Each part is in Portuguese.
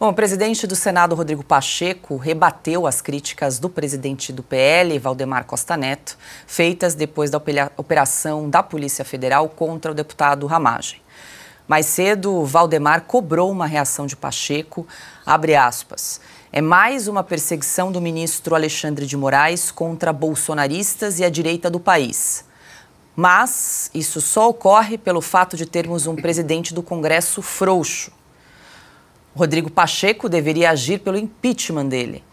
Bom, o presidente do Senado, Rodrigo Pacheco, rebateu as críticas do presidente do PL, Valdemar Costa Neto, feitas depois da operação da Polícia Federal contra o deputado Ramagem. Mais cedo, Valdemar cobrou uma reação de Pacheco, abre aspas. É mais uma perseguição do ministro Alexandre de Moraes contra bolsonaristas e a direita do país. Mas isso só ocorre pelo fato de termos um presidente do Congresso frouxo Rodrigo Pacheco deveria agir pelo impeachment dele.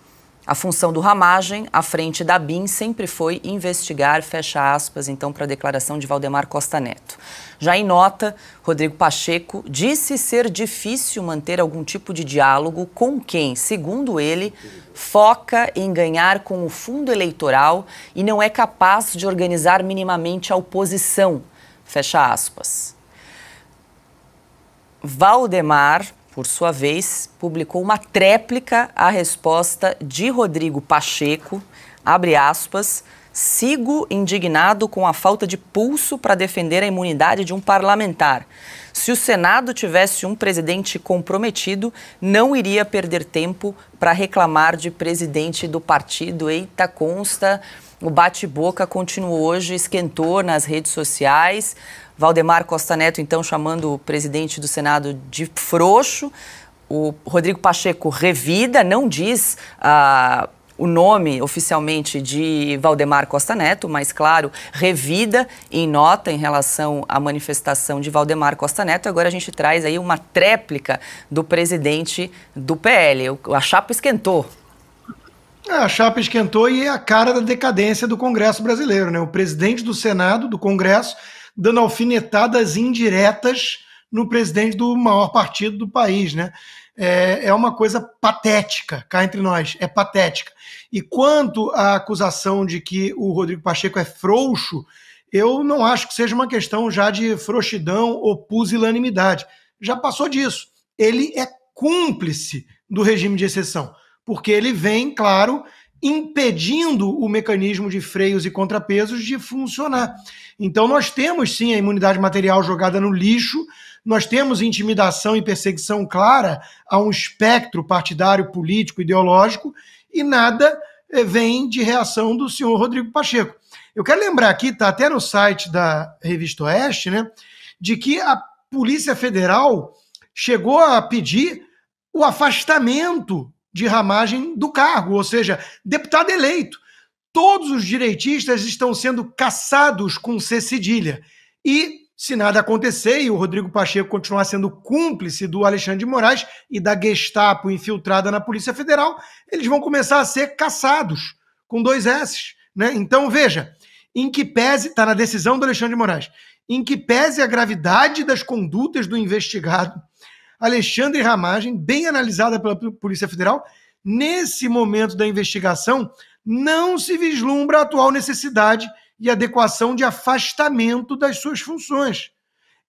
A função do Ramagem, à frente da BIM, sempre foi investigar, fecha aspas, então, para a declaração de Valdemar Costa Neto. Já em nota, Rodrigo Pacheco disse ser difícil manter algum tipo de diálogo com quem, segundo ele, foca em ganhar com o fundo eleitoral e não é capaz de organizar minimamente a oposição, fecha aspas. Valdemar por sua vez, publicou uma tréplica à resposta de Rodrigo Pacheco, abre aspas, Sigo indignado com a falta de pulso para defender a imunidade de um parlamentar. Se o Senado tivesse um presidente comprometido, não iria perder tempo para reclamar de presidente do partido. Eita, consta. O bate-boca continuou hoje, esquentou nas redes sociais. Valdemar Costa Neto, então, chamando o presidente do Senado de frouxo. O Rodrigo Pacheco revida, não diz. Ah, o nome oficialmente de Valdemar Costa Neto, mas claro, revida em nota em relação à manifestação de Valdemar Costa Neto. Agora a gente traz aí uma tréplica do presidente do PL. A chapa esquentou. É, a chapa esquentou e é a cara da decadência do Congresso brasileiro, né? O presidente do Senado, do Congresso, dando alfinetadas indiretas no presidente do maior partido do país, né? é, é uma coisa patética, cá entre nós, é patética. E quanto à acusação de que o Rodrigo Pacheco é frouxo, eu não acho que seja uma questão já de frouxidão ou pusilanimidade. Já passou disso. Ele é cúmplice do regime de exceção, porque ele vem, claro, impedindo o mecanismo de freios e contrapesos de funcionar. Então, nós temos sim a imunidade material jogada no lixo, nós temos intimidação e perseguição clara a um espectro partidário, político, ideológico, e nada eh, vem de reação do senhor Rodrigo Pacheco. Eu quero lembrar aqui, está até no site da Revista Oeste, né, de que a Polícia Federal chegou a pedir o afastamento de ramagem do cargo, ou seja, deputado eleito. Todos os direitistas estão sendo caçados com C cedilha. E, se nada acontecer e o Rodrigo Pacheco continuar sendo cúmplice do Alexandre de Moraes e da Gestapo infiltrada na Polícia Federal, eles vão começar a ser caçados com dois S. Né? Então, veja, em que pese, está na decisão do Alexandre de Moraes, em que pese a gravidade das condutas do investigado, Alexandre Ramagem, bem analisada pela Polícia Federal, nesse momento da investigação, não se vislumbra a atual necessidade e adequação de afastamento das suas funções.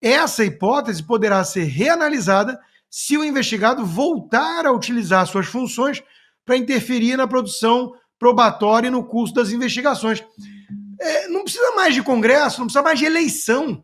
Essa hipótese poderá ser reanalisada se o investigado voltar a utilizar suas funções para interferir na produção probatória e no curso das investigações. É, não precisa mais de Congresso, não precisa mais de eleição.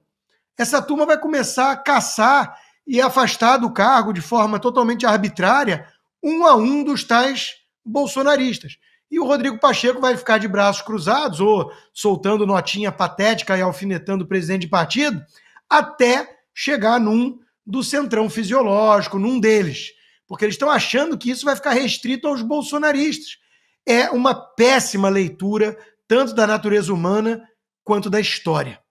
Essa turma vai começar a caçar e afastar do cargo de forma totalmente arbitrária um a um dos tais bolsonaristas. E o Rodrigo Pacheco vai ficar de braços cruzados ou soltando notinha patética e alfinetando o presidente de partido até chegar num do centrão fisiológico, num deles. Porque eles estão achando que isso vai ficar restrito aos bolsonaristas. É uma péssima leitura, tanto da natureza humana quanto da história.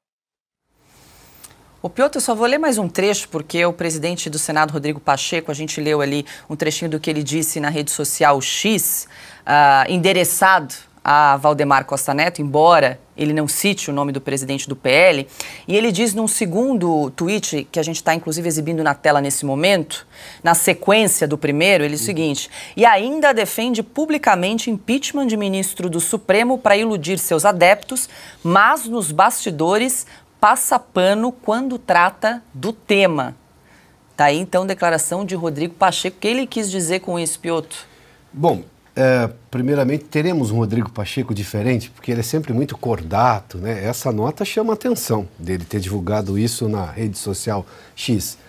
O Piotr, eu só vou ler mais um trecho, porque o presidente do Senado, Rodrigo Pacheco, a gente leu ali um trechinho do que ele disse na rede social X, uh, endereçado a Valdemar Costa Neto, embora ele não cite o nome do presidente do PL. E ele diz num segundo tweet, que a gente está inclusive exibindo na tela nesse momento, na sequência do primeiro, ele diz o uhum. seguinte: e ainda defende publicamente impeachment de ministro do Supremo para iludir seus adeptos, mas nos bastidores passa pano quando trata do tema. Tá aí então declaração de Rodrigo Pacheco. O que ele quis dizer com isso, Pioto? Bom, é, primeiramente teremos um Rodrigo Pacheco diferente, porque ele é sempre muito cordato, né? Essa nota chama a atenção dele ter divulgado isso na rede social X.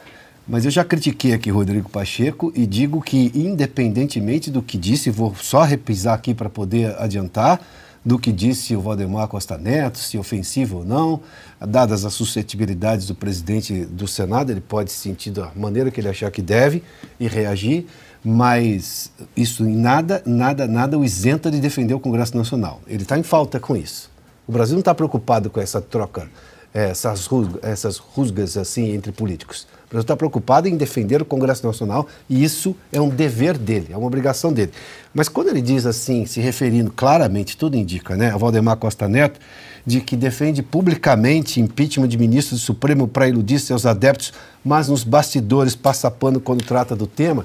Mas eu já critiquei aqui Rodrigo Pacheco e digo que, independentemente do que disse, vou só repisar aqui para poder adiantar, do que disse o Valdemar Costa Neto, se ofensivo ou não, dadas as suscetibilidades do presidente do Senado, ele pode sentir da maneira que ele achar que deve e reagir, mas isso em nada, nada, nada o isenta de defender o Congresso Nacional. Ele está em falta com isso. O Brasil não está preocupado com essa troca essas rusgas, essas rusgas assim entre políticos. O Brasil está preocupado em defender o Congresso Nacional e isso é um dever dele, é uma obrigação dele. Mas quando ele diz assim, se referindo claramente, tudo indica, né, a Valdemar Costa Neto, de que defende publicamente impeachment de ministro do Supremo para iludir seus adeptos, mas nos bastidores passa pano quando trata do tema,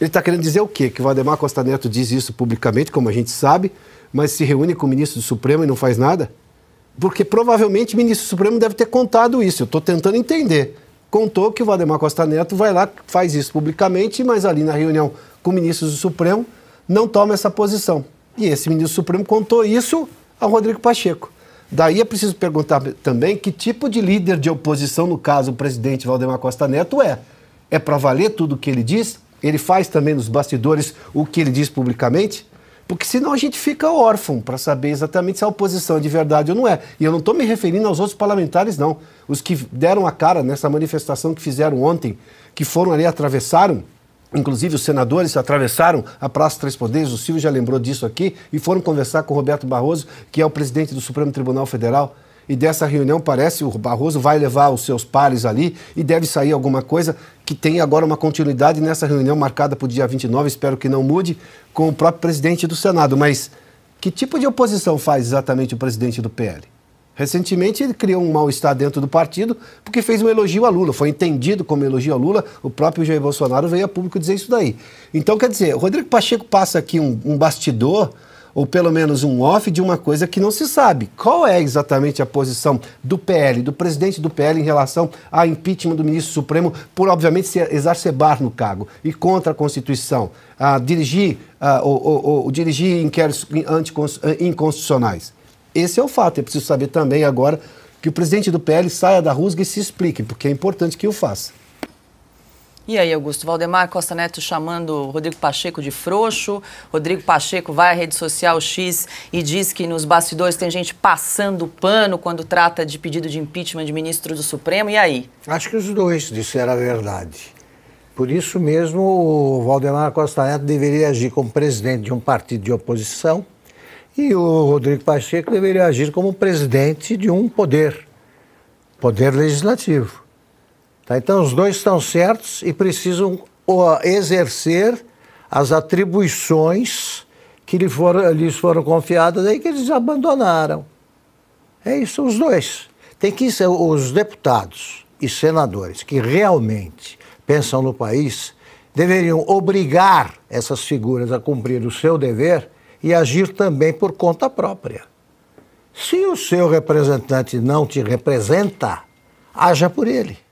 ele está querendo dizer o quê? Que o Valdemar Costa Neto diz isso publicamente, como a gente sabe, mas se reúne com o ministro do Supremo e não faz nada? Porque provavelmente o ministro Supremo deve ter contado isso. Eu estou tentando entender. Contou que o Valdemar Costa Neto vai lá, faz isso publicamente, mas ali na reunião com ministros do Supremo não toma essa posição. E esse ministro Supremo contou isso ao Rodrigo Pacheco. Daí é preciso perguntar também que tipo de líder de oposição, no caso o presidente Valdemar Costa Neto, é. É para valer tudo o que ele diz? Ele faz também nos bastidores o que ele diz publicamente? Porque senão a gente fica órfão para saber exatamente se a oposição é de verdade ou não é. E eu não estou me referindo aos outros parlamentares, não. Os que deram a cara nessa manifestação que fizeram ontem, que foram ali, atravessaram Inclusive, os senadores atravessaram a Praça Três Poderes, o Silvio já lembrou disso aqui, e foram conversar com o Roberto Barroso, que é o presidente do Supremo Tribunal Federal e dessa reunião parece o Barroso vai levar os seus pares ali e deve sair alguma coisa que tenha agora uma continuidade nessa reunião marcada para o dia 29, espero que não mude, com o próprio presidente do Senado. Mas que tipo de oposição faz exatamente o presidente do PL? Recentemente ele criou um mal-estar dentro do partido porque fez um elogio a Lula. Foi entendido como elogio a Lula, o próprio Jair Bolsonaro veio a público dizer isso daí. Então, quer dizer, o Rodrigo Pacheco passa aqui um, um bastidor ou pelo menos um off de uma coisa que não se sabe. Qual é exatamente a posição do PL, do presidente do PL em relação ao impeachment do ministro Supremo por, obviamente, se exacerbar no cargo e contra a Constituição, a ah, dirigir, a, ah, ou, ou, ou, dirigir inquéritos eh, inconstitucionais? Esse é o fato. É preciso saber também agora que o presidente do PL saia da rusga e se explique, porque é importante que o faça. E aí, Augusto? Valdemar Costa Neto chamando Rodrigo Pacheco de frouxo. Rodrigo Pacheco vai à rede social X e diz que nos bastidores tem gente passando pano quando trata de pedido de impeachment de ministro do Supremo. E aí? Acho que os dois disseram a verdade. Por isso mesmo, o Valdemar Costa Neto deveria agir como presidente de um partido de oposição e o Rodrigo Pacheco deveria agir como presidente de um poder, poder legislativo. Tá? Então, os dois estão certos e precisam exercer as atribuições que lhe foram, lhes foram confiadas aí que eles abandonaram. É isso, os dois. Tem que ser os deputados e senadores que realmente pensam no país deveriam obrigar essas figuras a cumprir o seu dever e agir também por conta própria. Se o seu representante não te representa, haja por ele.